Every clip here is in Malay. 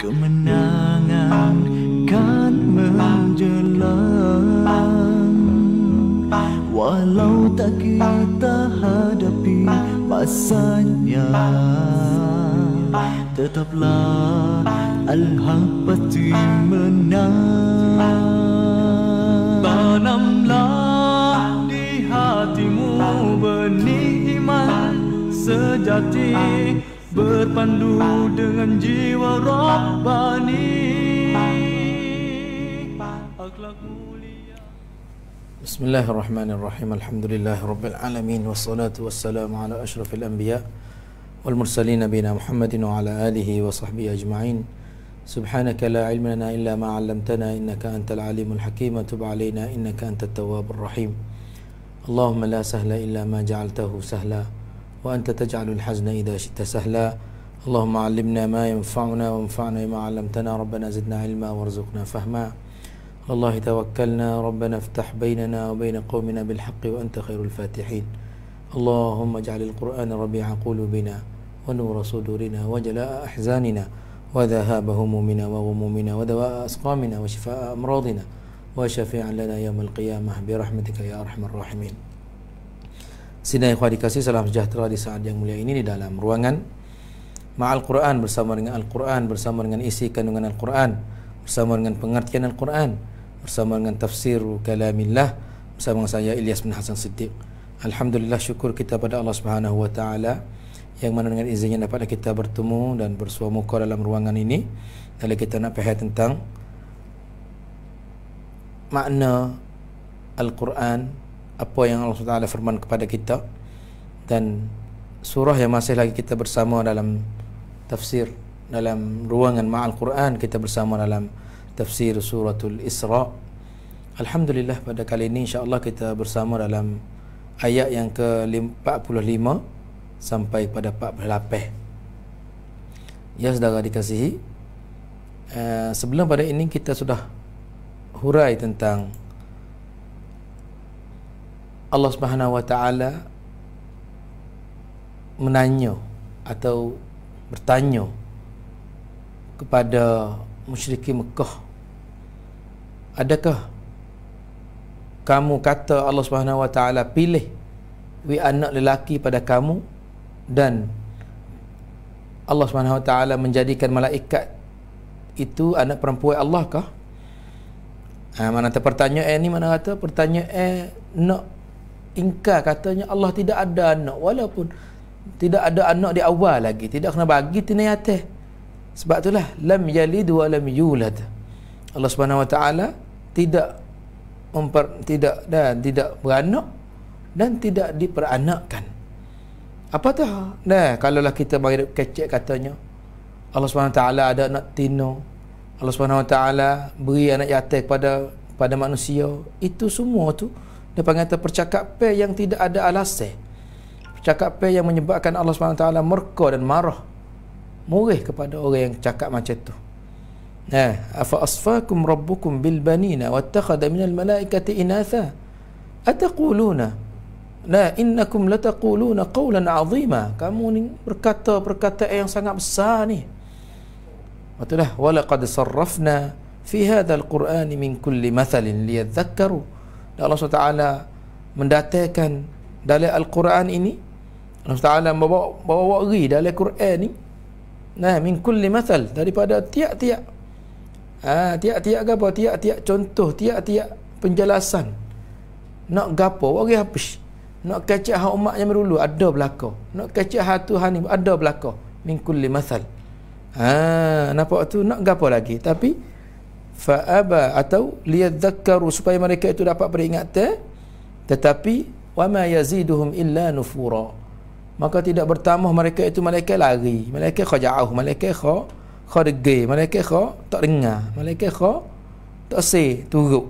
Kemenangan kan menjelang Walau tak kita hadapi masanya Tetaplah Al-Haq menang Tanamlah di hatimu benih iman sejati Berpandu dengan jiwa الله الرحمن الرحيم الحمد لله رب العالمين والصلاة والسلام على أشرف الأنبياء والمرسلين نبينا محمد وعلى آله وصحبه أجمعين سبحانك لا علم لنا إلا ما علمتنا إنك أنت العليم الحكيم تب علينا إنك أنت التواب الرحيم اللهم لا سهل إلا ما جعلته سهلا وأنت تجعل الحزن إذا شئت سهلا اللهم علمنا ما ينفعنا وانفعنا بما علمتنا ربنا زدنا علما وارزقنا فهما الله توكلنا ربنا افتح بيننا وبين قومنا بالحق وأنت خير الفاتحين اللهم اجعل القرآن ربيع قلوبنا ونور صدورنا وجلاء أحزاننا وذهاب همومنا وغمومنا ودواء أسقامنا وشفاء أمراضنا وشفيعا لنا يوم القيامة برحمتك يا أرحم الراحمين Sina Ikhwan dikasih salam sejahtera di saat yang mulia ini di dalam ruangan Ma'al Quran bersama dengan Al-Quran bersama dengan isi kandungan Al-Quran bersama dengan pengertian Al-Quran bersama dengan tafsir kalamillah bersama dengan saya Ilyas bin Hasan Siddiq Alhamdulillah syukur kita pada Allah Subhanahu wa taala yang mana dengan izinnya dapatlah kita bertemu dan bersua muka dalam ruangan ini dalam kita nak faham tentang makna Al-Quran apa yang Allah SWT firman kepada kita dan surah yang masih lagi kita bersama dalam tafsir dalam ruangan ma'al Quran kita bersama dalam tafsir suratul Isra Alhamdulillah pada kali ini insyaAllah kita bersama dalam ayat yang ke-45 sampai pada 48 Ya saudara dikasihi uh, sebelum pada ini kita sudah hurai tentang Allah Subhanahu Wa Taala menanya atau bertanya kepada musyrik Mekah adakah kamu kata Allah Subhanahu Wa Taala pilih wi anak lelaki pada kamu dan Allah Subhanahu Wa Taala menjadikan malaikat itu anak perempuan Allah kah? Ha, mana pertanyaan ni mana kata pertanyaan nak ingkar katanya Allah tidak ada anak walaupun tidak ada anak di awal lagi tidak kena bagi tinai atas sebab itulah lam yalid wa lam yulad Allah Subhanahu wa taala tidak memper, tidak dan tidak beranak dan tidak diperanakkan apa tu ha. nah kalaulah kita bagi kecek katanya Allah Subhanahu wa taala ada anak tino Allah Subhanahu wa taala beri anak yatim kepada pada manusia itu semua tu dia panggil percakapan yang tidak ada alasan. percakap Percakapan yang menyebabkan Allah SWT murka dan marah. Murih kepada orang yang cakap macam tu. Nah, afa asfakum rabbukum bil banina wattakhadha al malaikati inatha? Ataquluna la innakum lataquluna qawlan azima? Kamu ni berkata perkataan yang sangat besar ni. Betul dah. Walaqad sarrafna fi hadha al-Quran min kulli mathalin liyadhakkaru dan Allah SWT mendatangkan dalam Al-Quran ini Allah SWT membawa wakri dalam Al-Quran ini nah, min kulli masal daripada tiap-tiap ha, tiap-tiap ke apa? tiap-tiap contoh tiap-tiap penjelasan nak gapo wakri habis nak kacau hak umat yang dulu ada belaka nak kacau hak Tuhan ni ada belaka min kulli masal ha, nampak tu nak gapo lagi tapi faaba atau liyadhakkaru supaya mereka itu dapat peringatan tetapi wama yaziduhum illa nufura maka tidak bertambah mereka itu malaikat lari malaikat khaja'ah malaikat kha kharge malaikat kha tak dengar malaikat kha tak se turuk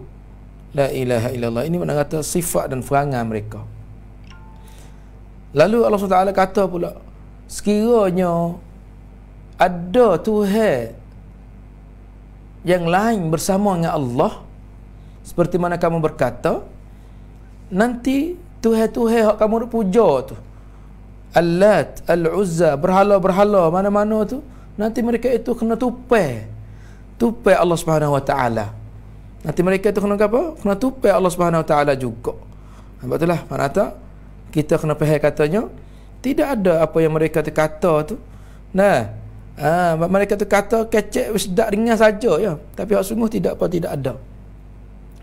la ilaha illallah ini mana kata sifat dan perangai mereka lalu Allah Subhanahu kata pula sekiranya ada Tuhan yang lain bersama dengan Allah seperti mana kamu berkata nanti tuhan-tuhan hak kamu nak puja tu Allat al-Uzza berhala-berhala mana-mana tu nanti mereka itu kena tupai tupai Allah Subhanahu wa taala nanti mereka itu kena apa kena tupai Allah Subhanahu wa taala juga sebab itulah mana kita kena faham katanya tidak ada apa yang mereka kata tu nah Ah, mereka tu kata kecek sedap ringan saja ya. Tapi hak sungguh tidak apa tidak ada.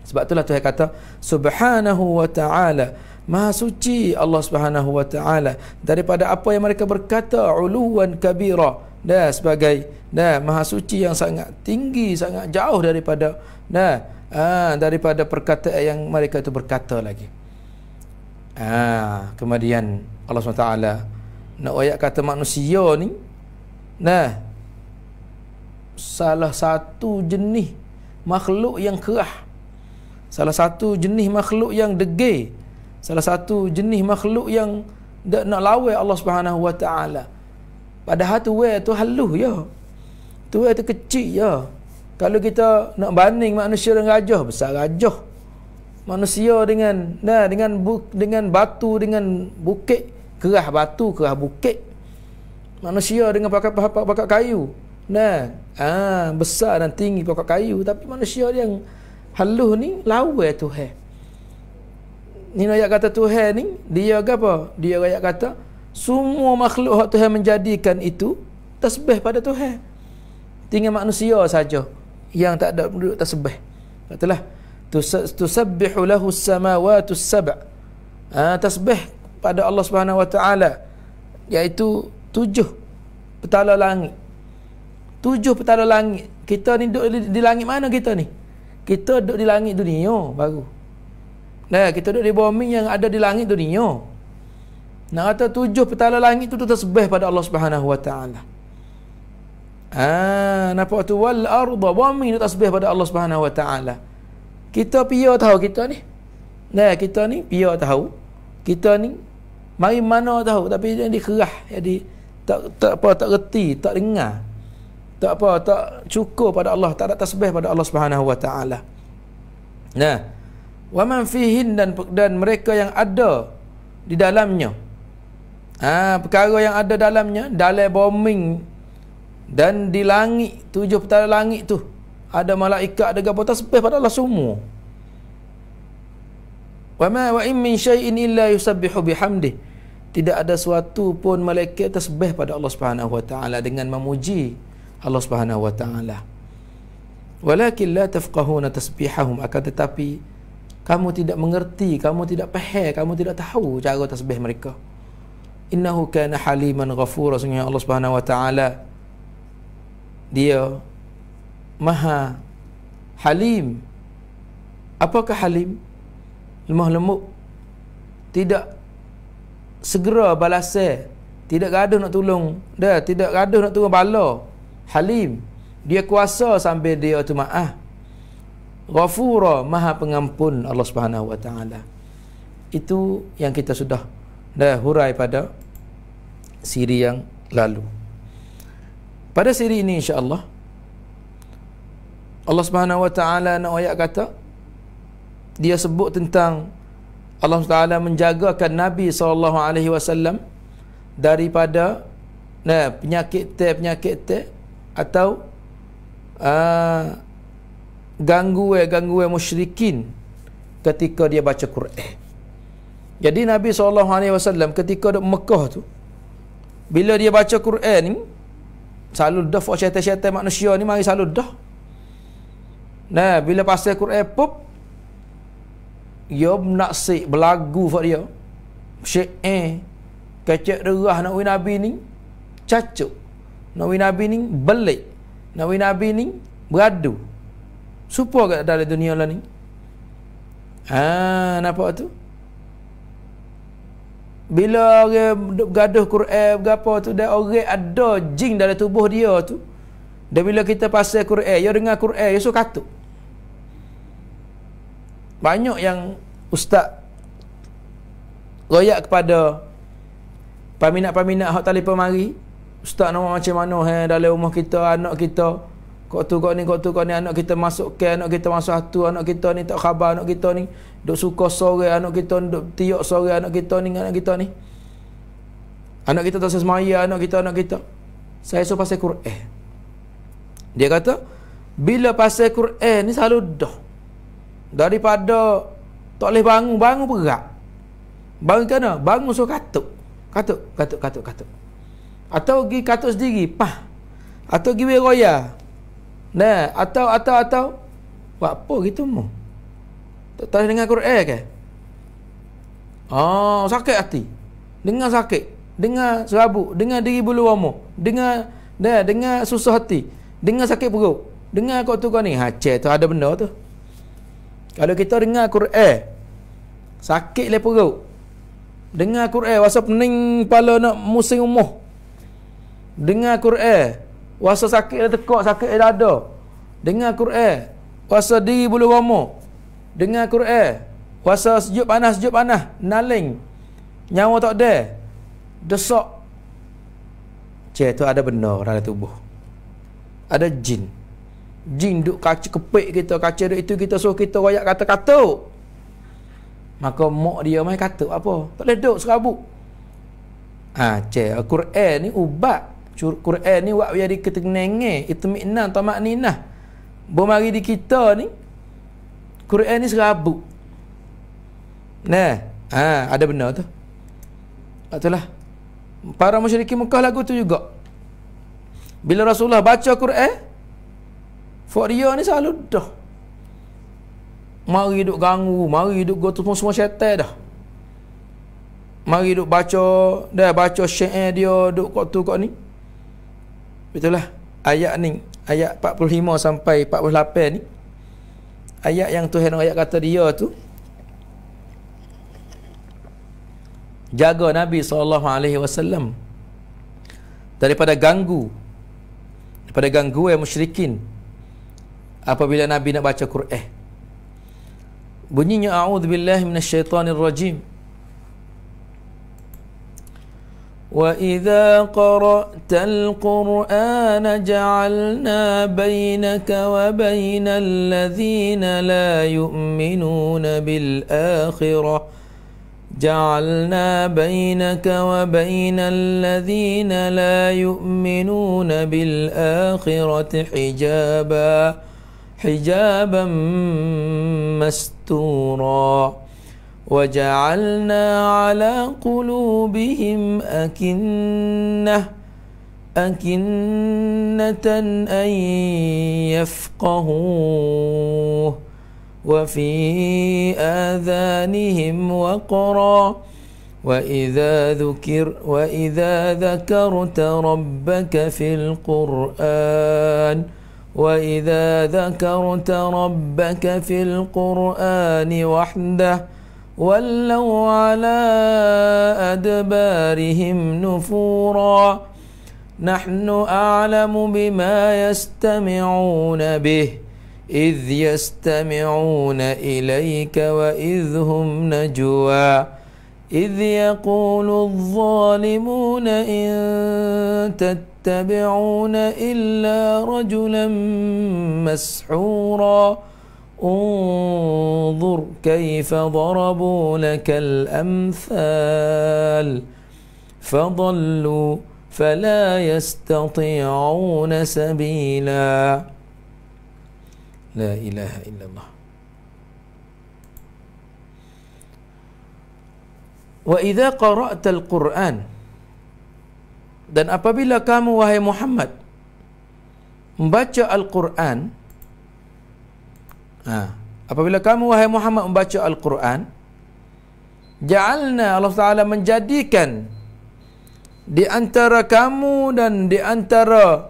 Sebab itulah Tuhan kata subhanahu wa taala Maha suci Allah Subhanahu wa taala daripada apa yang mereka berkata uluwan kabira dan sebagai dan maha suci yang sangat tinggi sangat jauh daripada nah ha, daripada perkataan yang mereka itu berkata lagi. Ah kemudian Allah Subhanahu wa taala nak ayat kata manusia ni Nah. Salah satu jenis makhluk yang kerah. Salah satu jenis makhluk yang degil. Salah satu jenis makhluk yang tak nak lawai Allah Subhanahu Wa Taala. Padahal tu wei tu haluh ya. Tu wei tu kecil ya. Kalau kita nak banding manusia dengan gajah, besar gajah. Manusia dengan nah dengan bu, dengan batu dengan bukit, kerah batu, kerah bukit manusia dengan pakai pakai pakai kayu. Nah, ah besar dan tinggi pakai kayu tapi manusia yang halus ni lawa tu he. Ni nak kata tu he ni dia apa? Dia ayat kata semua makhluk hak Tuhan menjadikan itu tasbih pada Tuhan. Tinggal manusia saja yang tak ada duduk tasbih. Katalah tusabbihu lahu samawati sab'. Ah ha, tasbih pada Allah Subhanahu wa taala iaitu tujuh petala langit. Tujuh petala langit. Kita ni duduk di, di langit mana kita ni? Kita duduk di langit dunia baru. Nah, kita duduk di bumi yang ada di langit dunia. Nak kata tujuh petala langit tu, tu tersebih pada Allah Subhanahu Wa Taala. Ah, ha, napa tu wal arda wa min tu tasbih pada Allah Subhanahu Wa Taala. Kita pia tahu kita ni. Nah, kita ni pia tahu. Kita ni mari mana tahu tapi dia dikerah jadi ya tak tak apa tak reti tak dengar tak apa tak cukup pada Allah tak ada tasbih pada Allah Subhanahu wa taala nah wa man fihin dan dan mereka yang ada di dalamnya ha perkara yang ada dalamnya dalam bombing dan di langit tujuh petala langit tu ada malaikat ada gapo tasbih pada Allah semua wa ma wa in min syai'in illa yusabbihu bihamdihi tidak ada suatu pun malaikat tersebih pada Allah Subhanahu wa taala dengan memuji Allah Subhanahu wa taala. Walakin la tafqahuna tasbihahum akan tetapi kamu tidak mengerti, kamu tidak faham, kamu tidak tahu cara tasbih mereka. Innahu kana haliman ghafura sungguh Allah Subhanahu wa taala dia maha halim. Apakah halim? Lemah lembut. Tidak segera balasai tidak gaduh nak tolong dia tidak gaduh nak tolong bala halim dia kuasa sambil dia tu maaf ghafura maha pengampun Allah Subhanahu wa taala itu yang kita sudah dah hurai pada siri yang lalu pada siri ini insyaallah Allah Subhanahu wa taala nak ayat kata dia sebut tentang Allah SWT menjagakan Nabi SAW daripada nah, penyakit te penyakit te atau ah, gangguan uh, gangguan musyrikin ketika dia baca Quran. Jadi Nabi SAW ketika di Mekah tu bila dia baca Quran ni selalu dah syaitan-syaitan manusia ni mari selalu dah. Nah, bila pasal Quran pop Ya nak sik berlagu buat dia. Syek eh. Kecek derah nak win Nabi ni. Cacuk. Nak win Nabi ni belik. Nak win Nabi ni beradu. Supa kat dalam dunia lah ni. Ha, nampak tu? Bila orang gaduh Quran berapa tu, dia orang ada jing dalam tubuh dia tu. Dan bila kita pasal Quran, dia dengar Quran, dia suka katuk banyak yang ustaz royak kepada peminat-peminat hak telefon mari ustaz nama macam mana he dalam rumah kita anak kita kok tu kok ni kok tu kok ni anak kita masuk ke anak kita masuk satu anak kita ni tak khabar anak kita ni duk suka sore anak kita ni duk tiok sore anak kita ni anak kita ni anak kita tak sesmaya anak kita anak kita saya so pasal Quran dia kata bila pasal Quran ni selalu dah daripada tak boleh bangun, bangun bergerak. Bangun kena, bangun so katuk. Katuk, katuk, katuk, katuk. Atau pergi katuk sendiri, pah. Atau pergi beroya. Nah, atau atau atau buat apa gitu mu? Tak tahu dengan Quran ke? Oh, sakit hati. Dengar sakit, dengar serabut, dengar diri bulu romo, dengar dah dengar susah hati, dengar sakit perut. Dengar kau tu kau ni, ha tu ada benda tu. Kalau kita dengar Quran Sakit leh perut Dengar Quran Wasa pening Pala nak musing umuh Dengar Quran Wasa sakit leh tekak Sakit leh dada Dengar Quran Wasa di bulu romo Dengar Quran Wasa sejuk panas Sejuk panas Naling Nyawa tak ada Desok Cik tu ada benda Dalam tubuh Ada jin jin duk kaca kepek kita kaca duk itu kita suruh kita royak kata kata maka mak dia mai kata apa tak boleh duk serabut ha ce quran ni ubat Quran ni wak biar kita nenge itu makna atau maknina bermari di kita ni Quran ni serabut nah ha ada benar tu itulah para musyrikin Mekah lagu tu juga bila Rasulullah baca Quran dia ni selalu dah. Mari duk ganggu, mari duk gotong semua, semua syaitan dah. Mari duk baca, dah baca syair dia duk kok tu kok ni. Betul lah. Ayat ni, ayat 45 sampai 48 ni. Ayat yang Tuhan ayat kata dia tu jaga Nabi saw alaihi wasallam daripada ganggu daripada gangguan musyrikin apabila Nabi nak baca Quran. Bunyinya a'udzubillahi minasyaitonirrajim. وإذا قرأت القرآن جعلنا بينك وبين الذين لا يؤمنون بالآخرة جعلنا بينك وبين الذين لا يؤمنون بالآخرة حجاباً حجابا مستورا وجعلنا على قلوبهم أكنة أكنة أن يفقهوه وفي آذانهم وقرا وإذا ذكر وإذا ذكرت ربك في القرآن ۖ وإذا ذكرت ربك في القرآن وحده ولوا على أدبارهم نفورا نحن أعلم بما يستمعون به إذ يستمعون إليك وإذ هم نجوى إذ يقول الظالمون إن تتبعون إلا رجلا مسحورا انظر كيف ضربوا لك الأمثال فضلوا فلا يستطيعون سبيلا لا إله إلا الله Wa idza al Qur'an dan apabila kamu wahai Muhammad membaca Al-Quran ha, apabila kamu wahai Muhammad membaca Al-Quran ja'alna Allah Taala menjadikan di antara kamu dan di antara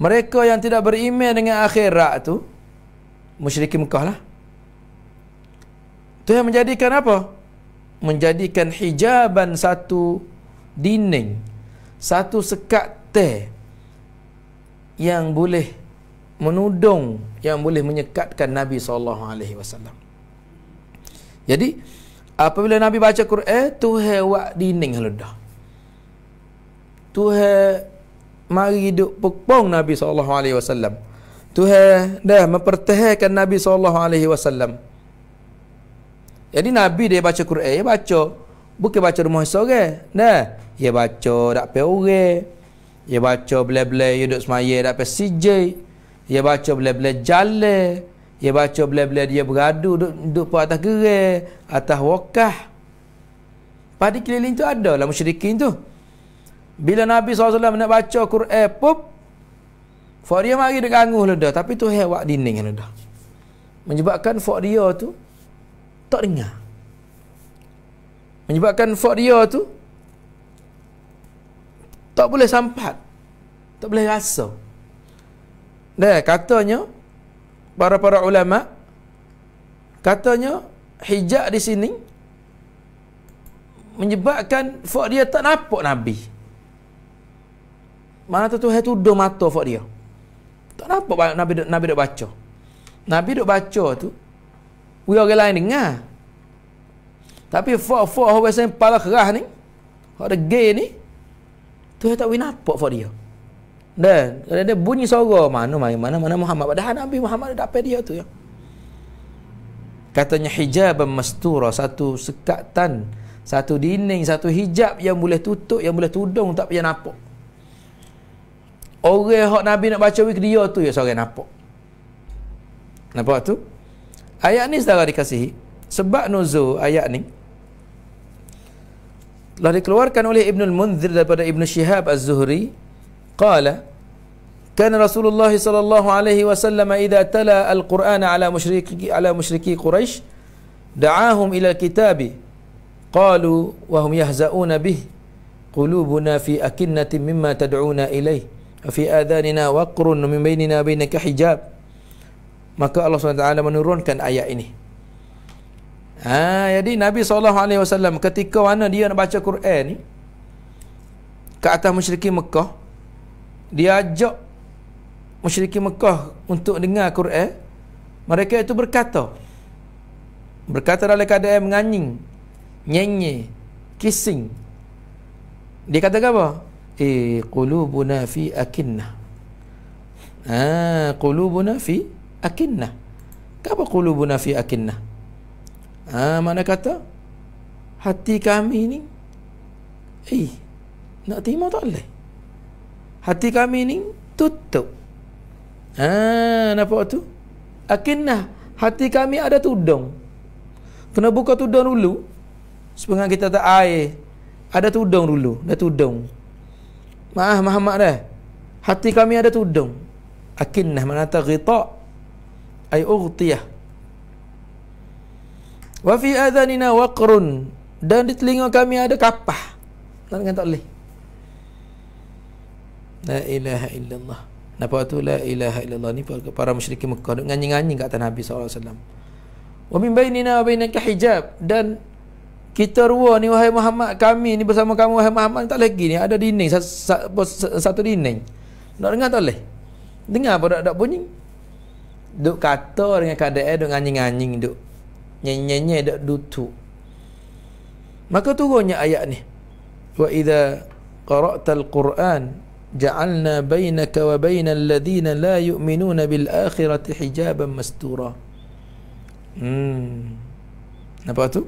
mereka yang tidak beriman dengan akhirat tu musyrik Mekah lah tu yang menjadikan apa menjadikan hijaban satu dinding satu sekat teh yang boleh menudung yang boleh menyekatkan Nabi sallallahu alaihi wasallam. Jadi apabila Nabi baca Quran tu he wak dinding haludah. Tu he mari duk pepong Nabi sallallahu alaihi wasallam. Tu he dah mempertahankan Nabi sallallahu alaihi wasallam. Jadi Nabi dia baca Quran, dia baca. Bukan baca rumah seorang. Nah, dia baca dak pe orang. Dia baca bela-bela dia duduk semaya dak pe sijai. Dia baca bela-bela jale. Dia baca bela-bela dia beradu duduk duduk pe atas gerai, atas wakah. Padi keliling tu ada lah musyrikin tu. Bila Nabi SAW nak baca Quran, pop. Fakria mari dia ganguh lah dah. Tapi tu hewak dinding lah dah. Menyebabkan Fakria tu tak dengar menyebabkan fadia tu tak boleh sampat tak boleh rasa dan katanya para-para ulama katanya hijab di sini menyebabkan fak dia tak nampak nabi mana tu hai tu tudung mata dia, tak nampak nabi nabi dok baca nabi dok baca tu we orang lain dengar. Tapi fuh-fuh orang sen pala kerah ni, orang gay ni, tu yang tak boleh nampak for dia. Dan kalau dia bunyi suara mana mana mana, Muhammad padahal Nabi Muhammad dah pergi dia tu ya. Katanya hijab mastura satu sekatan, satu dinding, satu hijab yang boleh tutup, yang boleh tudung tak payah nampak. Orang hak Nabi nak baca wik dia tu ya seorang nampak. Nampak tu? Ayat ni saudara dikasihi Sebab nuzul ayat ni Telah dikeluarkan oleh Ibn Al-Munzir daripada Ibn Shihab Az-Zuhri Qala Kan Rasulullah sallallahu alaihi wasallam idza tala al-Qur'an ala musyriki ala musyriki Quraisy da'ahum ila kitabi qalu wa hum yahza'una bih qulubuna fi akinnatin mimma tad'una ilayhi fi adhanina waqrun min bainina bainaka hijab maka Allah SWT menurunkan ayat ini. Ha, jadi Nabi SAW ketika mana dia nak baca Quran ni, ke atas musyriki Mekah, dia ajak musyriki Mekah untuk dengar Quran, mereka itu berkata, berkata dalam keadaan menganying, nyenyi, kissing. Dia kata apa? Eh, qulubuna fi akinnah. Ah, qulubuna fi akinnah apa qulubuna fi akinnah ha mana kata hati kami ni eh nak terima tak boleh hati kami ni tutup ha nampak tu akinnah hati kami ada tudung kena buka tudung dulu sebenarnya kita tak air ada tudung dulu ada tudung maaf mahamak dah hati kami ada tudung akinnah mana tak ghita' ay ughtiyah wa fi adhanina waqrun dan di telinga kami ada kapah tak dengan tak boleh la ilaha illallah napa tu la ilaha illallah ni para, para musyrik Mekah duk nganyi-nganyi kat atas Nabi SAW wa min bainina wa bainaka hijab dan kita ruwa ni wahai Muhammad kami ni bersama kamu wahai Muhammad tak lagi ni ada dinding satu, satu dinding nak dengar tak boleh dengar apa tak bunyi duk kata dengan keadaan eh, duk nganying-nganying duk nyenyenye eh, duk dutu maka turunnya ayat ni wa idza qara'ta al-quran ja'alna bainaka wa bainal ladina la yu'minuna bil akhirati hijaban mastura hmm apa tu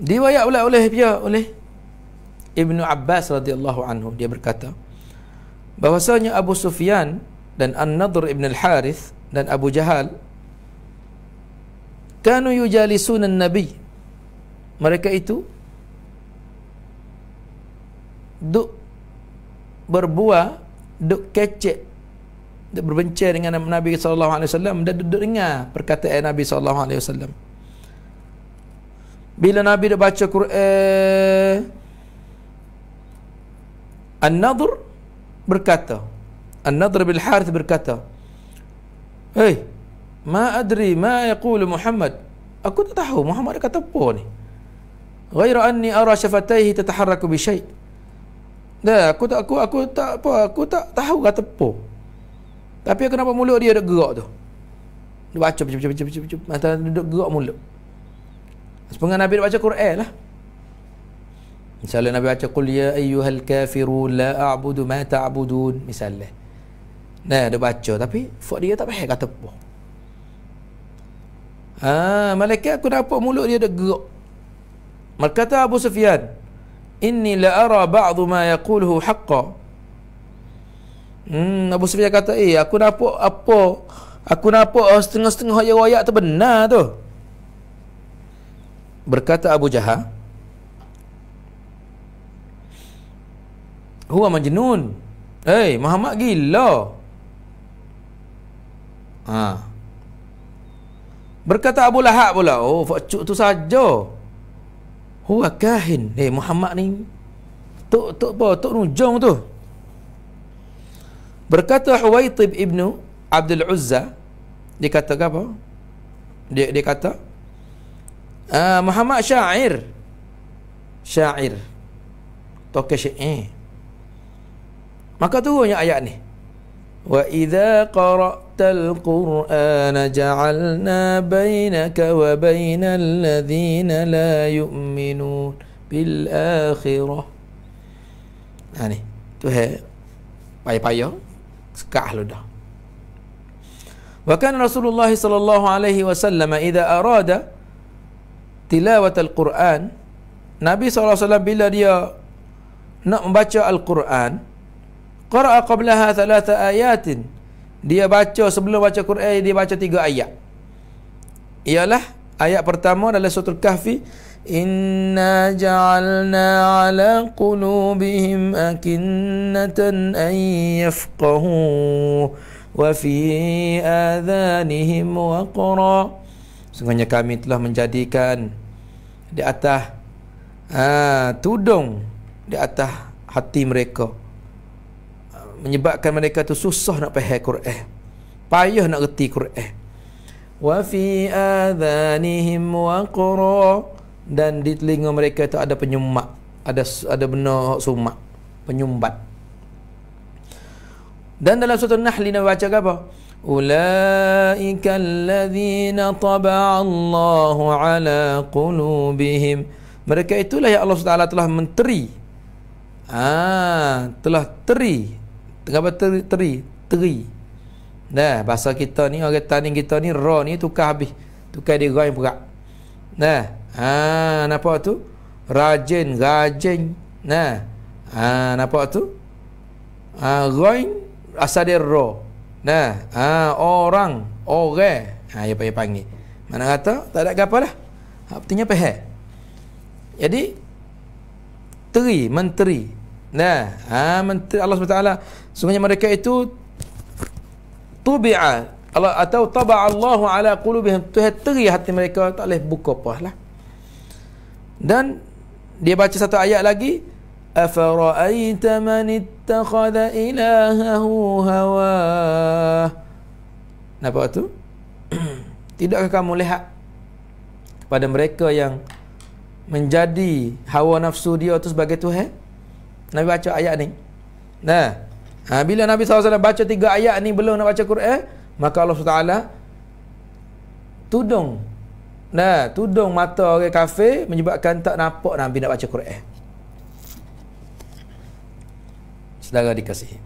diwayat oleh oleh dia oleh Ibnu Abbas radhiyallahu anhu dia berkata bahwasanya Abu Sufyan dan An-Nadr ibn al-Harith dan Abu Jahal kanu yujalisun an-nabi mereka itu duk berbuah duk kecek duk berbincang dengan Nabi saw. alaihi wasallam dan duk dengar perkataan Nabi saw. bila Nabi dah baca Quran An-Nadr berkata, An-Nadr bin Harith berkata, "Hei, ma adri ma yaqulu Muhammad. Aku tak tahu Muhammad ada kata apa ni. Ghayra anni ara shafataihi tataharraku bi syai." Dah, aku tak aku aku tak apa, aku tak tahu kata apa. Tapi kenapa mulut dia ada gerak tu? Dia baca macam macam macam macam macam macam duduk gerak mulut. Sepengah Nabi baca Quran lah. Misalnya Nabi baca qul ya ayyuhal kafirun la a'budu ma ta'budun misalnya. Nah, dia baca tapi fuad dia tak payah kata apa. Ha, malaikat aku nampak mulut dia dah gerak. Maka kata Abu Sufyan, "Inni la ara ba'd ma yaquluhu haqqa." Hmm, Abu Sufyan kata, "Eh, aku nampak apa? Aku nampak oh, setengah-setengah ayat royak tu benar tu." Berkata Abu Jahal, "Huwa majnun." Hey, Muhammad gila. Ha. Berkata Abu Lahab pula, oh fakcuk tu saja. Hua kahin. Eh hey, Muhammad ni, tok tok apa, tok nujong tu. Berkata Huwaitib ibnu Abdul Uzza, dia kata apa? Dia, dia kata, ah, Muhammad syair. Syair. Tokeh syair. Eh. Maka turunnya ayat ni. وإذا قرأت القرآن جعلنا بينك وبين الذين لا يؤمنون بالآخرة يعني تها باي باي سكاحلو ده وكان رسول الله صلى الله عليه وسلم إذا أراد تلاوة القرآن Nabi SAW bila dia nak membaca al القرآن Qara'a qablaha thalatha ayatin. Dia baca sebelum baca Quran dia baca tiga ayat. Ialah ayat pertama dalam surah Al-Kahfi Inna ja'alna 'ala qulubihim akinnatan an yafqahu wa fi adhanihim waqra. Sungguhnya kami telah menjadikan di atas ha, tudung di atas hati mereka menyebabkan mereka tu susah nak faham Quran. Payah nak reti Quran. Wa fi adhanihim waqra dan di telinga mereka tu ada penyumbat, ada ada benda sumak, penyumbat. Dan dalam surah An-Nahl ni baca apa? Ulaika alladhina taba'a Allahu ala qulubihim. Mereka itulah yang Allah SWT telah menteri. Ah, telah teri Terabat teri, teri, teri. Nah, bahasa kita ni orang tanding kita ni ra ni tukar habis. Tukar dia ra yang berat. Nah. Ha, nampak tu? Rajin, rajin. Nah. Ha, nampak tu? Ha, roin asal dia ra. Nah. Ha, orang, orang. Ha, dia panggil, panggil. Mana kata tak ada apa lah. Ha, artinya pehe. Jadi teri, menteri. Nah, ha, menteri Allah Subhanahu Sebenarnya mereka itu tubi'a Allah atau taba'a Allah ala qulubihim tu teri hati mereka tak boleh buka puas lah. Dan dia baca satu ayat lagi afara'aita man ittakhadha ilahahu hawa. Nampak tu? Tidakkah kamu lihat pada mereka yang menjadi hawa nafsu dia tu sebagai tuhan? Nabi baca ayat ni. Nah, Ha, bila Nabi SAW baca tiga ayat ni belum nak baca Quran, eh, maka Allah SWT tudung. Nah, tudung mata orang kafir menyebabkan tak nampak Nabi nak baca Quran. Sedara dikasihi.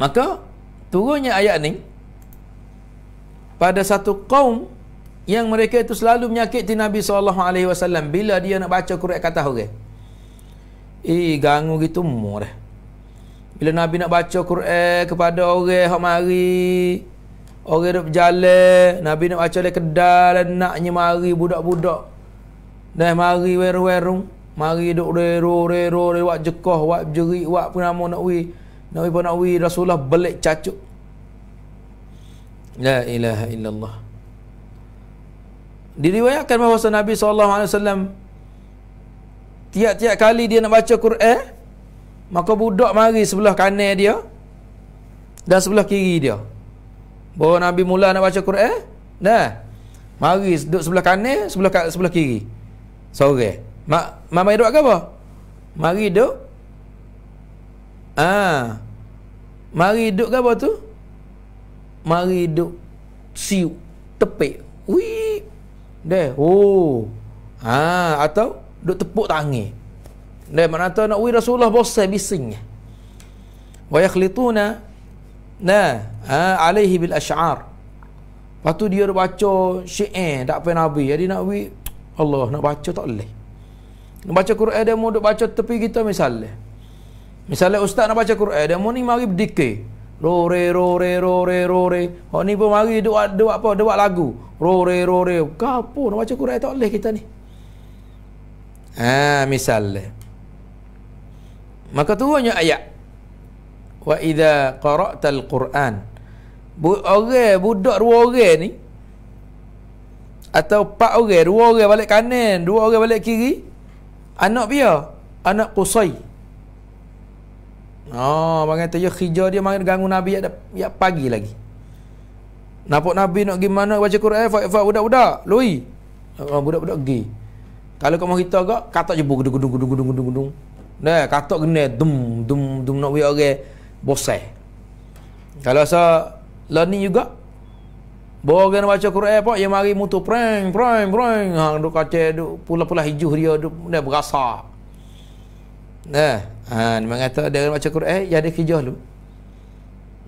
Maka turunnya ayat ni pada satu kaum yang mereka itu selalu menyakiti Nabi SAW bila dia nak baca Quran kata orang. Okay? Eh, ganggu gitu mu dah. Bila Nabi nak baca Quran kepada orang hak mari, orang duk berjalan, Nabi nak baca le kedai dan naknya mari budak-budak. Dah mari weru-werung, mari duk rero-rero wak jekoh, wak jerik, wak pun nama nak wi. Nabi pun nak wi Rasulullah belik cacuk. La ilaha illallah. Diriwayatkan bahawa Nabi saw tiap-tiap kali dia nak baca Quran maka budak mari sebelah kanan dia dan sebelah kiri dia bawa Nabi mula nak baca Quran dah mari duduk sebelah kanan sebelah sebelah kiri sore mak mak mai duduk ke apa mari duduk ah ha. mari duduk ke apa tu mari duduk siu tepek wi deh oh ah atau duk tepuk tangan. Dan mana tahu nak wira Rasulullah bosan bising. Wa yakhlituna na ha, alaihi bil asy'ar. Patu tu dia baca syair tak pernah Nabi. Jadi nak wi Allah nak baca tak boleh. Nak baca Quran dia mau baca tepi kita misalnya. Misalnya ustaz nak baca Quran dia mau ni mari berdikir. Rore rore rore rore. Ha ni pun mari duk duk apa? Duk lagu. Rore rore. Kau apa nak baca Quran tak boleh kita ni ha, misal maka turunnya ayat wa idza qara'tal qur'an Bu, orang budak dua orang ni atau empat orang dua orang balik kanan dua orang balik kiri anak pia anak qusai Oh, ha, bangai tu ya, hijau dia mari ganggu Nabi ya, ya pagi lagi. Nampak Nabi nak pergi mana baca Quran fa budak-budak, loi. budak-budak pergi. -budak kalau kau mau kita agak, katak je gedung gedung gedung gedung gedung gedung. Nah, katak kena dum dum dum nak wei orang bosai. Kalau sa learning juga Bawa orang nak baca Quran pak yang mari mutu prang prang prang hang duk kace duk pula-pula hijau dia duk dia berasa. Nah, ha ni mengata dia nak baca Quran ya ada kerja lu.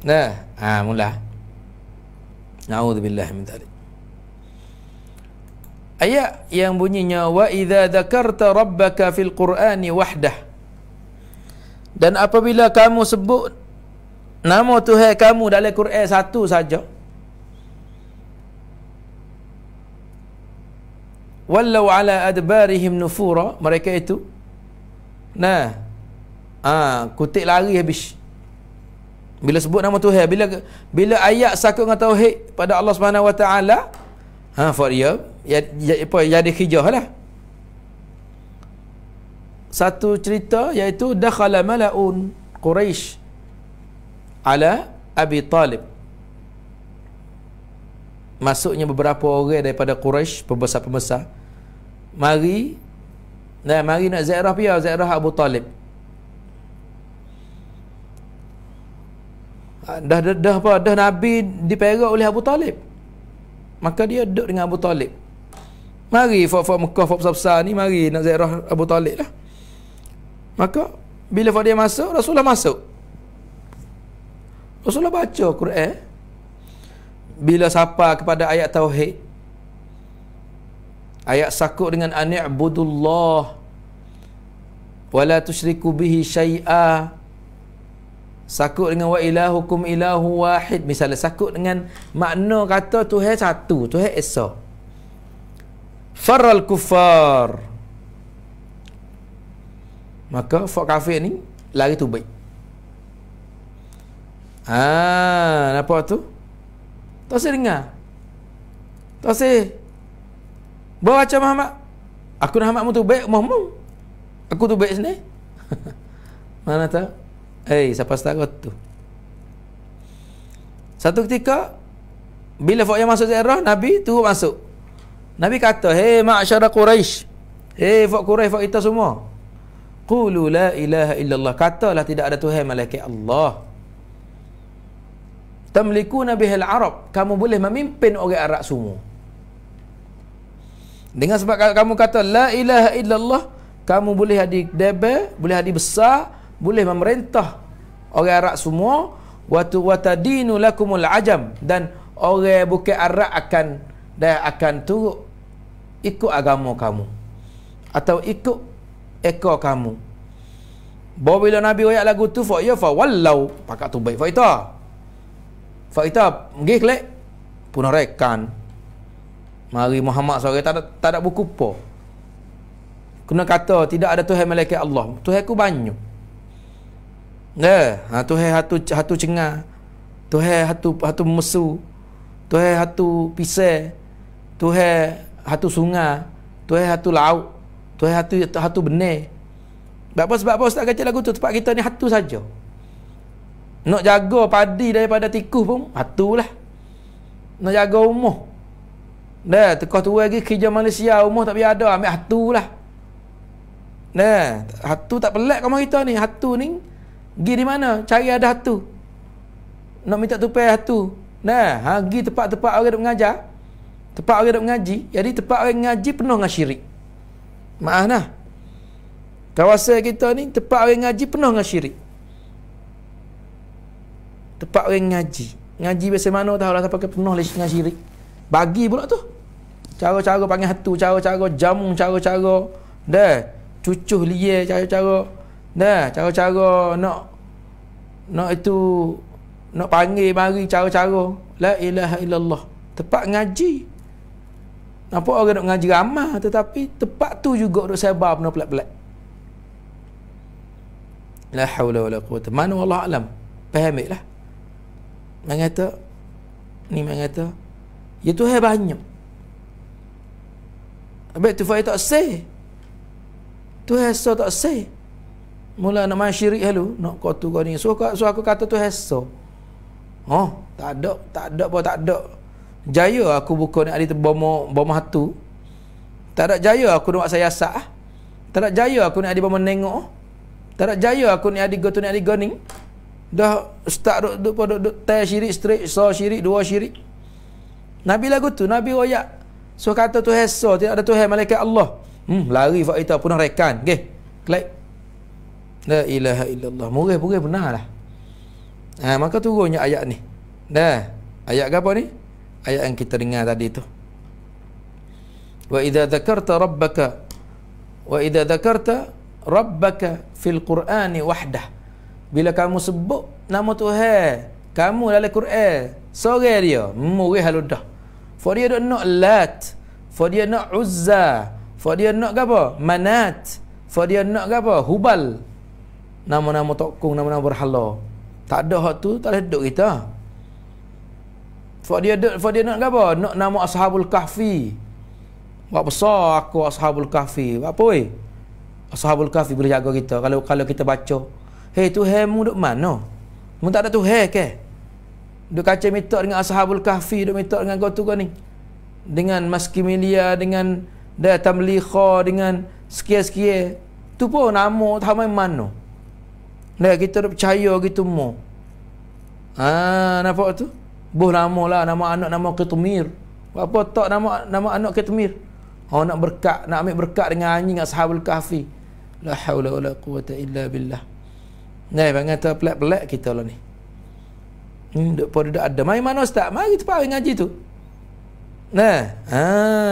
Nah, ha mula. Nauzubillah min dalik ayat yang bunyinya wa idza dzakarta rabbaka fil qur'ani wahdah dan apabila kamu sebut nama Tuhan kamu dalam Quran satu saja wallau ala adbarihim nufura mereka itu nah ah ha, kutik lari habis bila sebut nama Tuhan bila bila ayat sakut dengan tauhid pada Allah Subhanahu wa taala ha for ya, ya ya apa ya ada hijah lah satu cerita iaitu dakhala malaun Quraisy, ala abi talib masuknya beberapa orang daripada Quraisy, pembesar-pembesar mari dan mari nak ziarah pia ya? ziarah abu talib ah, dah dah dah, dah, dah nabi diperak oleh abu talib Maka dia duduk dengan Abu Talib Mari Fafah Mekah Fafah besar-besar ni Mari nak zairah Abu Talib lah Maka Bila dia masuk Rasulullah masuk Rasulullah baca Quran Bila sapa kepada ayat Tauhid Ayat sakut dengan Ani'budullah Wala tushriku bihi syai'ah sakut dengan wa hukum ilahu wahid misalnya sakut dengan makna kata tuhan satu tuhan esa faral kufar maka fak kafir ni lari tu baik ha apa tu tak saya dengar tak saya bawa macam Muhammad aku nak Muhammad tu baik Muhammad aku tu baik sini mana tahu Hey, eh, siapa setara tu? Satu ketika, bila fakir masuk Zairah, Nabi tu masuk. Nabi kata, Hei, masyarakat Quraisy, Hei, Fak Quraisy Fak kita semua. Qulu la ilaha illallah. Katalah tidak ada Tuhan melainkan Allah. Tamliku Nabi Al-Arab. Kamu boleh memimpin orang Arab semua. Dengan sebab kamu kata, La ilaha illallah, kamu boleh hadir debel, boleh hadir besar, boleh memerintah orang Arab semua wa tu watadinu lakumul ajam dan orang bukan Arab akan dia akan turut ikut agama kamu atau ikut ekor kamu Bawa bila Nabi royak lagu tu fa ya fa wallau pakak tu baik fa ita fa ita ngi klek punah rekan mari Muhammad sore tak ada tak ada buku apa kena kata tidak ada tuhan malaikat Allah tuhan ku banyak Ya, ha tu hai hatu hatu cengah. Tu hai hatu hatu mesu. Tu hai hatu pisai. Tu hai hatu sunga, Tu hai hatu laut. Tu hai hatu hatu benar. Sebab apa sebab apa Ustaz kata lagu tu tempat kita ni hatu saja. Nak jaga padi daripada tikus pun hatu lah. Nak jaga rumah. Dah, tekah tu lagi kerja Malaysia rumah tapi ada ambil hatu lah. Nah, hatu tak pelat kau kita ni. Hatu ni Gi di mana? Cari ada hatu. Nak minta tupai hatu. Nah, ha gi tempat-tempat orang duk mengajar. Tempat orang duk mengaji. Jadi tempat orang mengaji penuh dengan syirik. Maaf nah. Kawasan kita ni tempat orang mengaji penuh dengan syirik. Tempat orang mengaji. Ngaji biasa mana tahu lah sampai penuh dengan syirik. Bagi pula tu. Cara-cara panggil hatu, cara-cara jamu, cara-cara dah cucuh liye, cara-cara Dah, cara-cara nak nak itu nak panggil mari cara-cara la ilaha illallah. Tepat ngaji. Nampak orang nak ngaji ramah tetapi tepat tu juga duk sebar benda pelat pelak La haula wala quwata. Mana Allah alam. Fahamlah. Mengata ni mengata ya tu hai banyak. Abet tu fai tak sah. Tu hai so tak sah mula nak main syirik halu nak kotor kau ni so aku, so kata tu hasa oh tak ada tak ada apa tak ada jaya aku buka ni tu bomo bomo hatu tak ada jaya aku nak saya sak ah. tak ada jaya aku ni ada bomo nengok ah. tak ada jaya aku ni ada go tu ni ada go dah start duk duk duk, duk tai syirik straight so syirik dua syirik nabi lagu tu nabi royak so kata tu hasa tidak ada tuhan malaikat Allah hmm lari fakita punah rekan okey klik like. La ilaha illallah Murih-murih benar lah ha, Maka turunnya ayat ni Dah Ayat ke apa ni? Ayat yang kita dengar tadi tu Wa idha zakarta rabbaka Wa idha zakarta rabbaka Fil qur'ani wahdah Bila kamu sebut nama Tuhan Kamu dalam Qur'an Sore dia Murih haludah For dia don't know lat For dia nak uzza For dia nak apa? Manat For dia nak apa? Hubal nama-nama tokong, nama-nama berhala. Tak ada hak tu, tak ada duduk kita. Sebab dia, sebab dia nak apa? Nak nama Ashabul Kahfi. Buat besar aku Ashabul Kahfi. Buat apa weh? Ashabul Kahfi boleh jaga kita. Kalau kalau kita baca. Hei tu hei mu duduk mana? Mu tak ada tu hei ke? Duduk kaca minta dengan Ashabul Kahfi. Duk minta dengan kau tu kau ni. Dengan Maskimilia, dengan Dah tamlikha dengan sekian-sekian. Tu pun nama tak main mana. Nak kita nak percaya gitu mu. Ah, ha, nampak tu? Boh nama lah, nama anak nama Ketumir. Apa tak nama nama anak Ketumir? Oh nak berkat, nak ambil berkat dengan anjing dengan sahabul kahfi. La haula wala quwata illa billah. Nah, bang kata pelak-pelak kita lah ni. Hmm, dak pada dak ada. Mai mana ustaz? Mari tempat orang ngaji tu. Nah, ha,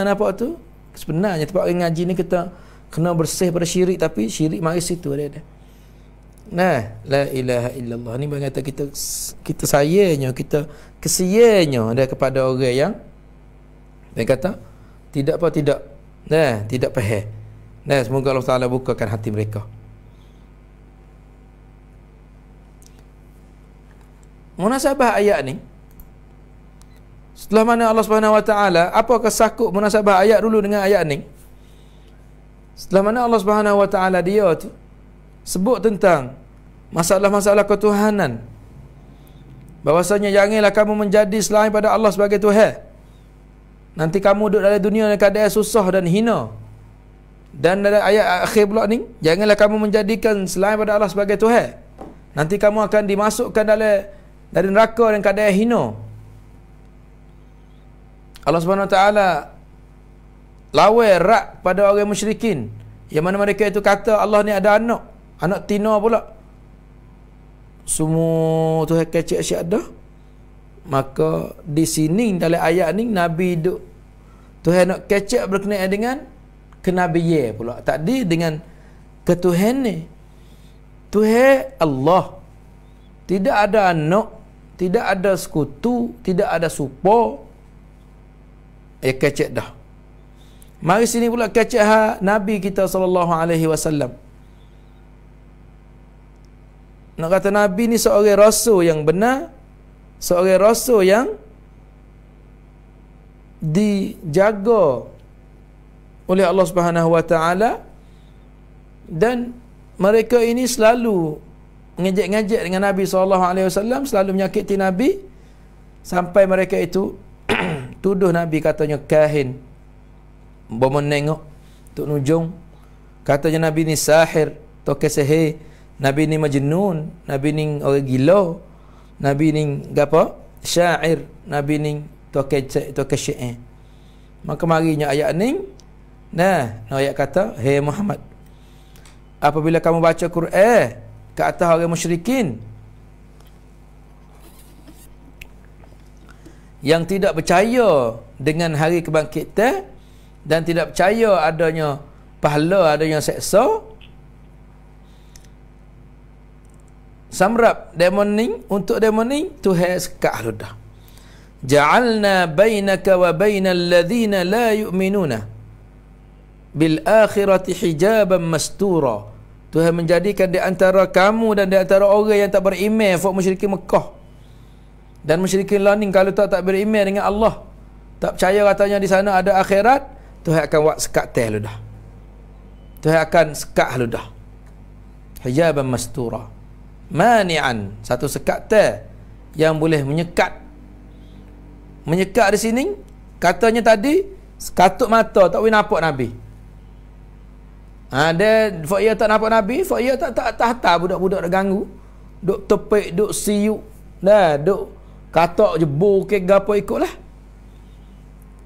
nampak tu? Sebenarnya tempat ngaji ni kita kena bersih pada syirik tapi syirik mari situ dia. dia. Nah, la ilaha illallah ni kata kita kita sayangnya, kita kesiannya Ada kepada orang yang dia kata tidak apa tidak. Nah, tidak faham. Nah, semoga Allah Taala bukakan hati mereka. Munasabah ayat ni Setelah mana Allah Subhanahu Wa Taala apakah sakuk munasabah ayat dulu dengan ayat ni? Setelah mana Allah Subhanahu Wa Taala dia tu sebut tentang masalah-masalah ketuhanan bahwasanya janganlah kamu menjadi selain pada Allah sebagai Tuhan nanti kamu duduk dalam dunia dalam keadaan susah dan hina dan dalam ayat akhir pula ni janganlah kamu menjadikan selain pada Allah sebagai Tuhan nanti kamu akan dimasukkan dalam dari neraka dan keadaan hina Allah Subhanahu Wa Taala lawai rak pada orang musyrikin yang mana mereka itu kata Allah ni ada anak Anak tina pula Semua tu yang kecil asyik ada Maka di sini dalam ayat ni Nabi duk Tuhan nak kecek berkenaan dengan kenabiye pula. Tadi dengan ketuhan ni. Tuhan Allah. Tidak ada anak. Tidak ada sekutu. Tidak ada supo. Ya kecek dah. Mari sini pula kecek ha, Nabi kita SAW. Nak kata Nabi ni seorang rasul yang benar Seorang rasul yang Dijaga Oleh Allah subhanahu wa ta'ala Dan mereka ini selalu Ngejek-ngejek dengan Nabi SAW Selalu menyakiti Nabi Sampai mereka itu Tuduh Nabi katanya kahin Bermenengok Tuk nujung Katanya Nabi ni sahir Tokeh seher Nabi ni majnun, Nabi ni orang gila, Nabi ni gapo? Syair, Nabi ni tokek tokek syair. Maka marinya ayat ni nah, ayat kata, "Hei Muhammad, apabila kamu baca Quran ke atas orang musyrikin yang tidak percaya dengan hari kebangkitan dan tidak percaya adanya pahala, adanya seksa, samrap demoning untuk demoning to has ka ludah ja'alna bainaka wa bainal ladzina la yu'minuna bil akhirati hijaban mastura Tuhan menjadikan di antara kamu dan di antara orang yang tak beriman fuk musyrikin Mekah dan musyrikin lain kalau tak tak beriman dengan Allah tak percaya katanya di sana ada akhirat Tuhan akan buat sekat teh ludah Tuhan akan sekat ludah hijaban mastura mani'an satu sekat ta yang boleh menyekat menyekat di sini katanya tadi katuk mata tak boleh nampak nabi ada ha, fakir tak nampak nabi fakir tak tak tak tak budak-budak nak ganggu duk tepek duk siuk dah duk katok jebur ke gapo ikutlah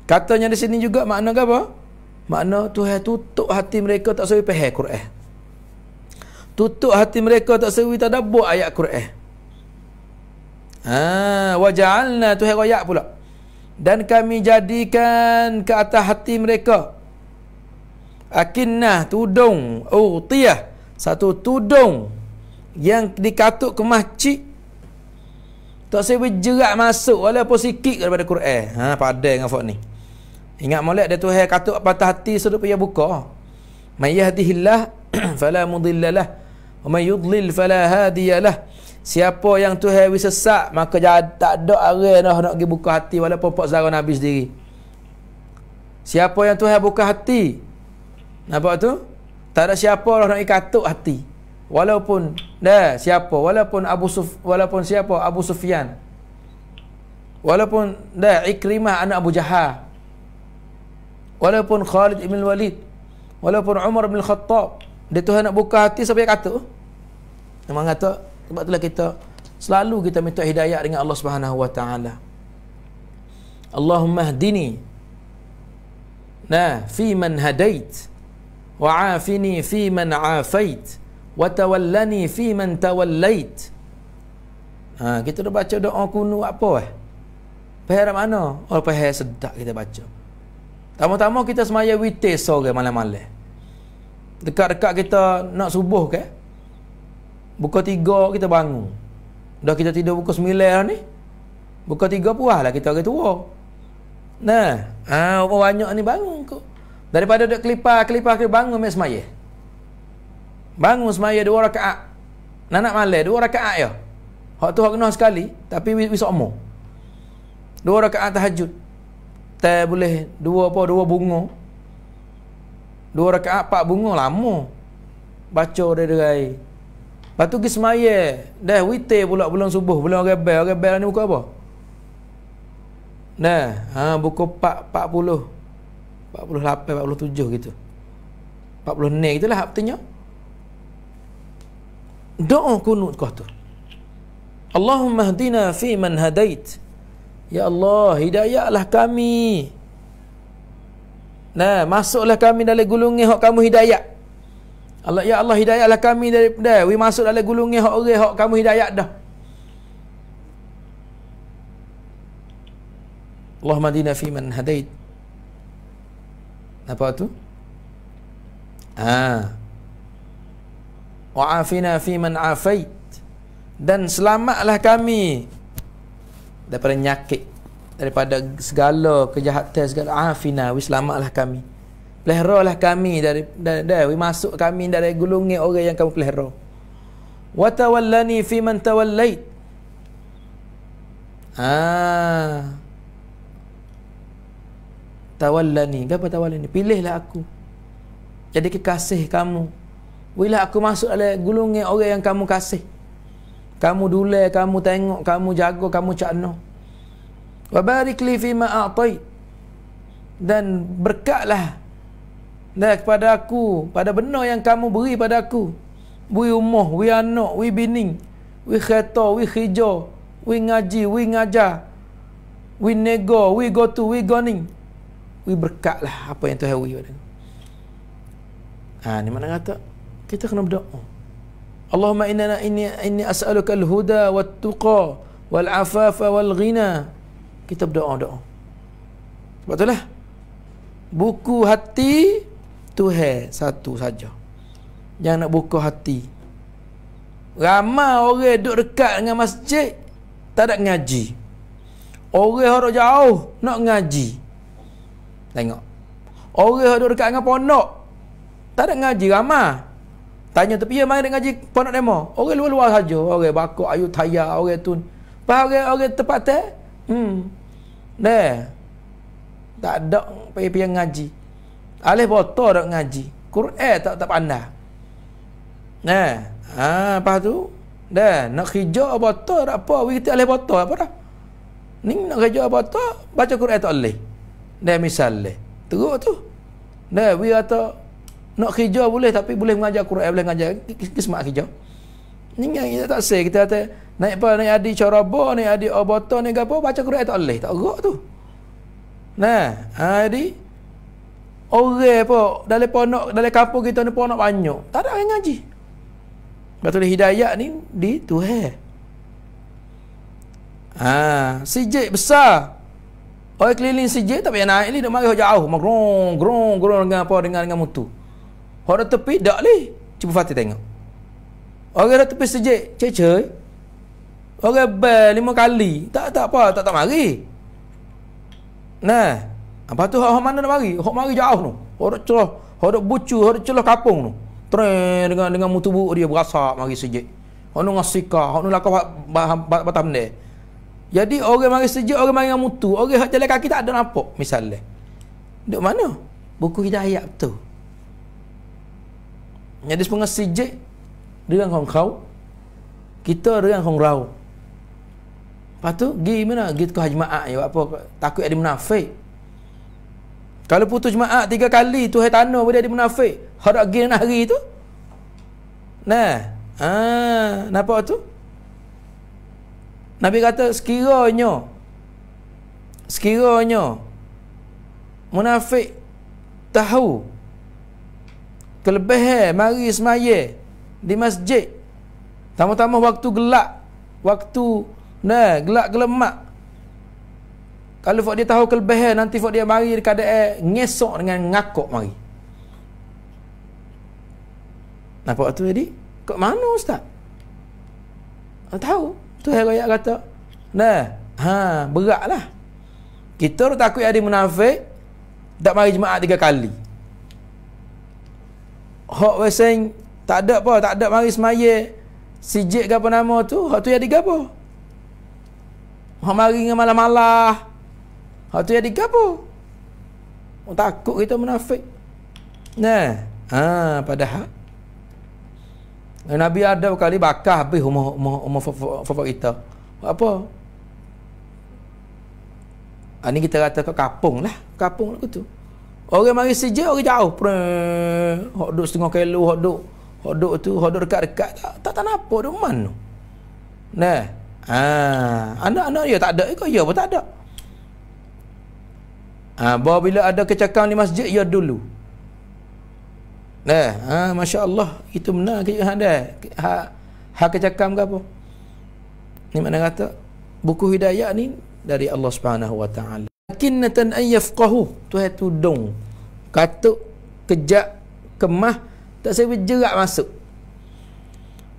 katanya di sini juga makna gapo makna tuhan tutup hati mereka tak sampai faham quran Tutup hati mereka tak seru tak dabuk ayat Quran. Ha, wa ja'alna ayat pula. Dan kami jadikan ke atas hati mereka akinnah tudung utiyah satu tudung yang dikatuk ke masjid tak saya berjerat masuk walaupun sikit daripada Quran. Ha padai dengan fak ni. Ingat molek dia Tuhan katuk patah hati suruh dia buka. Mayyahdihillah fala mudillalah. Umay yudlil fala hadiyalah. Siapa yang tu hewi sesak, maka jad, tak ada arah nak, nak pergi buka hati walaupun Pak Zara Nabi sendiri. Siapa yang tu hewi buka hati, nampak tu? Tak ada siapa lah nak ikatuk hati. Walaupun, dah siapa, walaupun Abu Suf, walaupun siapa, Abu Sufyan. Walaupun, dah Ikrimah anak Abu Jahal. Walaupun Khalid Ibn Walid. Walaupun Umar bin Khattab. Dia Tuhan nak buka hati sampai kata. Oh. Memang kata sebab itulah kita selalu kita minta hidayah dengan Allah Subhanahu wa taala. Allahumma hdini na fi man hadait wa afini fi man afait wa tawallani fi man tawallait. Ha, kita dah baca doa kuno apa eh? Pahir mana? Oh, pahir sedap kita baca. Tama-tama kita semaya witir sore malam-malam dekat-dekat kita nak subuh ke buka tiga kita bangun dah kita tidur buka sembilan lah ni buka tiga puas lah kita orang tua nah ha, apa banyak ni bangun kau daripada duduk kelipah kelipah kita bangun mai semaya bangun semaya dua rakaat nak nak malai dua orang rakaat ya hak tu hak kena sekali tapi wis umur dua rakaat tahajud tak boleh dua apa dua bunga Dua rakaat pak bunga lama. Baca dia derai. batu tu pergi semaya. Dah witi pula belum subuh. Belum rebel. bel ni buka apa? Dah. Ha, buka pak pak puluh. Pak puluh lapan, pak puluh tujuh gitu. Pak puluh ni gitu lah. Artinya. Doa kunut kau tu. Allahumma hadina fi man hadait. Ya Allah, hidayahlah kami. Nah, masuklah kami dalam gulungi hok kamu hidayat. Allah ya Allah hidayatlah kami dari dah. We masuk dalam gulungi hok orang hak kamu hidayat dah. Allahumma dina fi man hadait. Apa tu? Ah, Wa afina fi man afait. Dan selamatlah kami daripada nyakit daripada segala kejahatan segala afina ah, wi selamatlah kami peleralah kami dari dari, dari masuk kami dari gulungi orang yang kamu pelihara wa tawallani fi man tawallait ah tawallani apa tawallani pilihlah aku jadi kekasih kamu Wila aku masuk oleh gulungnya orang yang kamu kasih Kamu dulai, kamu tengok, kamu jaga, kamu cakno wa barik li fima a'tai dan berkatlah dan kepada aku pada benda yang kamu beri pada aku wi umuh wi anak wi bini wi kereta wi hijau wi ngaji wi ngajar wi nego wi go to wi goning wi berkatlah apa yang Tuhan wi pada Ha, ni mana kata? Kita kena berdoa. Allahumma inna inni, inni as'aluka al-huda wa al-tuqa wal-afafa wal-ghina kita berdoa-doa. Sebab itulah buku hati Tuhan satu saja. Yang nak buku hati. Ramai orang duduk dekat dengan masjid tak ada ngaji. Orang orang jauh nak ngaji. Tengok. Orang duduk dekat dengan pondok tak ada ngaji ramai. Tanya tepi ya mari ngaji pondok demo. Orang luar-luar saja, orang bakok ayu thaya, orang tu. Pas orang orang tempat teh, hmm, Dah. Tak ada payah yang ngaji. Alif botol nak ngaji. Quran tak tak pandai. Nah, ha, apa tu? Dah, nak kerja botol tak apa. Wih kita alih botol apa dah? Ni nak kerja botol, baca Quran tak boleh. Dah misalnya. Teruk tu. Dah, wih kata nak kerja boleh tapi boleh mengajar Quran, boleh mengajar kismat kerja. Ni yang kita tak say Kita kata Naik apa Naik adik coroba Naik adik obota oh, Naik gapo Baca Quran tak boleh Tak gerak tu Nah ha, Jadi Orang apa Dalam ponok Dalam kampung kita ni ponok banyak Tak ada orang ngaji Betul hidayah ni Di Tuhan Ha, sijik besar. Oi keliling sijik tapi naik ni dak mari jauh, merong, grong, grong dengan apa dengan dengan mutu. Hor tepi dak leh. Cuba Fatih tengok. Orang tepi sejik cecoi. Orang bel lima kali. Tak tak apa, tak tak mari. Nah. Apa tu hok mana nak mari? Hok mari jauh tu. Orang celah, orang bucu, orang celah kapung tu. Tren dengan dengan mutu mutubuk dia berasak mari sejik. Hok nu ngasika, hok nu lakau batam ni. Jadi orang mari sejik, orang mari mutu, orang hok jalan kaki tak ada nampak misalnya. Duk mana? Buku hidayah tu. Jadi sepengah sejik เรื่องของเขาคิดเรื่องของเราลตุกีมนะกีตุฮัจมาอ่ะว่าพวกตักุอัดมุนาฟิก Kalau putus jemaah tiga kali tu hai tanah boleh jadi munafik. Harap gini hari tu. Nah. ah, nampak tu? Nabi kata sekiranya sekiranya munafik tahu kelebihan mari semaya di masjid. tamu-tamu waktu gelap, waktu na gelap gelemak. Kalau fak dia tahu kelebihan nanti fak dia mari dekat dia eh, ngesok dengan ngakok mari. Nampak tu tadi? Kok mana ustaz? Tak tahu. Tu hari kata. na ha, beratlah. Kita tu takut ada munafik tak mari jemaah tiga kali. Hak weseng tak ada apa, tak ada mari semaya. Sijik ke apa nama tu, hak tu yang digapo. Hak mari dengan malam-malam. Hak tu yang digapo. Oh, takut kita menafik. Nah, ha, padahal Nabi ada kali bakar habis rumah rumah rumah favorit kita. Apa? Ini ha, kita kata ke kapung lah. Kapung lah tu. Orang mari sejak, orang jauh. Hak duduk setengah kelu hak duduk Hodok tu, hodok dekat-dekat tak, tak tahu apa, dok mana. Nah. Ha, anak-anak dia tak ada eh, ke? Ya pun tak ada. Ha, bahawa bila ada kecakang di masjid, ya dulu. Nah, ha, Masya Allah, itu benar ke Yohan dah? Ha, ha kecakam ke apa? Ni mana kata? Buku hidayah ni dari Allah Subhanahu Wa Taala. Kinnatan ayyafqahu. Tu hai tudung. Katuk, kejak, kemah, tak saya jerat masuk.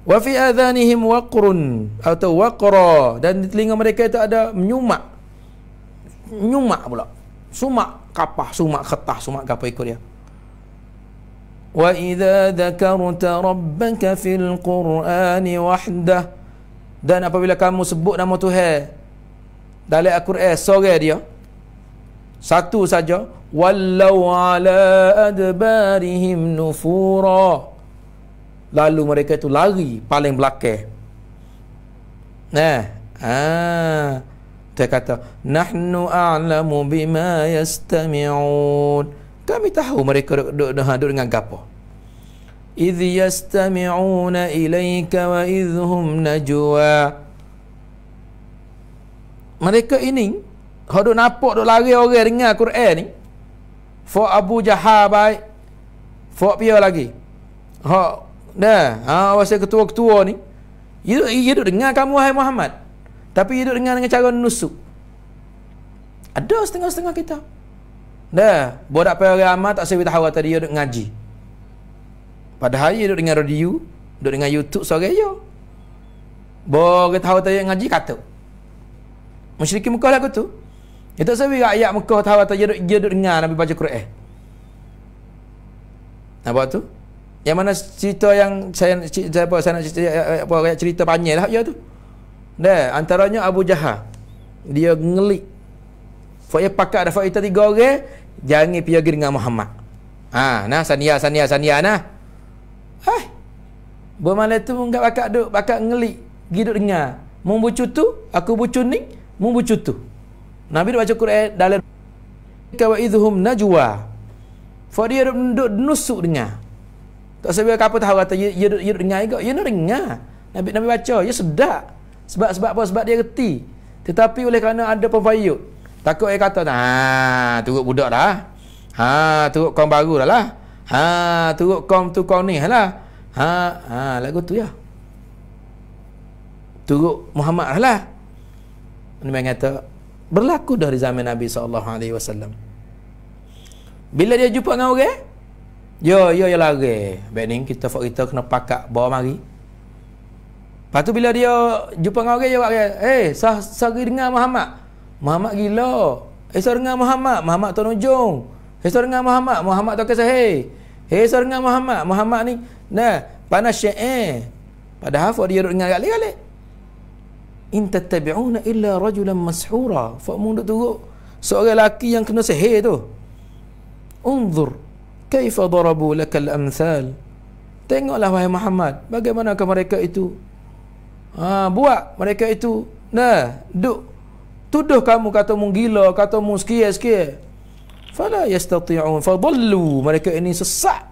Wa fi adhanihim waqrun atau waqra dan di telinga mereka itu ada menyumak. Menyumak pula. Sumak kapah, sumak kertas, sumak apa ikut dia. Wa idza dzakarta rabbaka fil Qur'ani wahdah dan apabila kamu sebut nama Tuhan dalam Al-Quran sore dia satu saja ولوا على أدبارهم نفورا lalu mereka itu lari paling belakang nah ah dia kata nahnu a'lamu bima yastami'un kami tahu mereka duduk duduk, duduk, duduk dengan gapo id yastami'un ilaika wa id najwa mereka ini hok duk napak duk lari orang dengar Quran ni Fok Abu Jahal baik. Fok pia lagi. Ha, dah. Ha, pasal ketua-ketua ni. Dia duduk, dengan duduk kamu, hai Muhammad. Tapi dia dengan dengar dengan cara nusuk. Ada setengah-setengah kita. Dah. Buat apa orang tak sebut tahu tadi dia duduk ngaji. Padahal dia dengan radio, duduk dengan YouTube sore dia. Bawa kita tahu tadi ngaji, kata. Mesti dikemukalah aku tu. Itu sebab rakyat Mekah tahu atau dia duduk, duduk dengar Nabi baca Quran. Nampak tu? Yang mana cerita yang saya cerita apa saya nak cerita apa rakyat cerita panjang lah ya tu. Dah, antaranya Abu Jahal. Dia ngelik. Fa'i pakak dah fa'i tiga orang, jangan pergi dengan Muhammad. Ha, nah sania sania sania nah. Hai. Bermalam tu enggak pakak duk, pakak ngelik, gi duk dengar. Mu bucu tu, aku bucu ni, mu bucu tu. Nabi dia baca Quran dalam kawaidhum najwa. Fa dia duduk nusuk dengar. Tak sebab apa tahu kata dia duduk dengar juga. Dia duduk dengar. Nabi Nabi baca, dia sedap. Sebab sebab apa? Sebab dia reti. Tetapi oleh kerana ada pembayut. Takut dia kata, ha, turut budak dah. Ha, turut kaum baru dah lah. Ha, turut kaum tu kaum ni lah. Ha, ha, lagu tu ya. Turut Muhammad lah. Nabi kata, berlaku dari zaman Nabi sallallahu alaihi wasallam. Bila dia jumpa dengan orang, yo yo yo lari. Baik ni kita fak kita kena pakak bawa mari. Lepas tu bila dia jumpa dengan orang, dia buat dia, "Eh, sah sari dengar Muhammad." Muhammad gila. Eh, sah dengar Muhammad, Muhammad tu nojong. Eh, sah dengar Muhammad, Muhammad tu kata, "Hey, hey sah dengar Muhammad, Muhammad ni nah, panas syair." Eh. Padahal dia duduk dengar galak-galak in tattabi'una illa rajulan mashura fa mundu tu seorang lelaki yang kena sihir tu unzur kaifa darabu lakal amsal tengoklah wahai Muhammad bagaimanakah mereka itu ha, buat mereka itu nah duk tuduh kamu kata mu gila kata mu sekia sekia fala yastati'un fa mereka ini sesak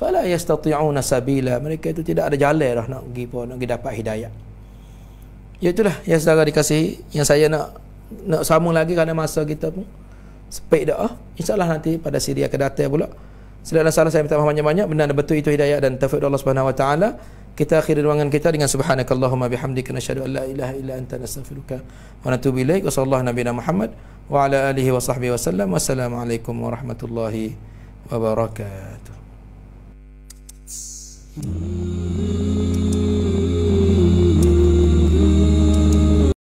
fala yastati'una sabila mereka itu tidak ada jalan dah nak pergi pun nak pergi dapat hidayah Ya itulah yang saudara dikasih Yang saya nak nak sambung lagi kerana masa kita pun Sepik dah ah. InsyaAllah nanti pada siri akan datang pula Selain salah saya minta maaf banyak-banyak Benar dan betul itu hidayah dan taufik Allah subhanahu wa ta'ala Kita akhiri ruangan kita dengan Subhanakallahumma bihamdika Nasyadu an la ilaha illa anta nasafiruka Wa natubi ilaik Wa sallallahu nabina Wa ala alihi wa sahbihi wa sallam Wassalamualaikum warahmatullahi wabarakatuh mm.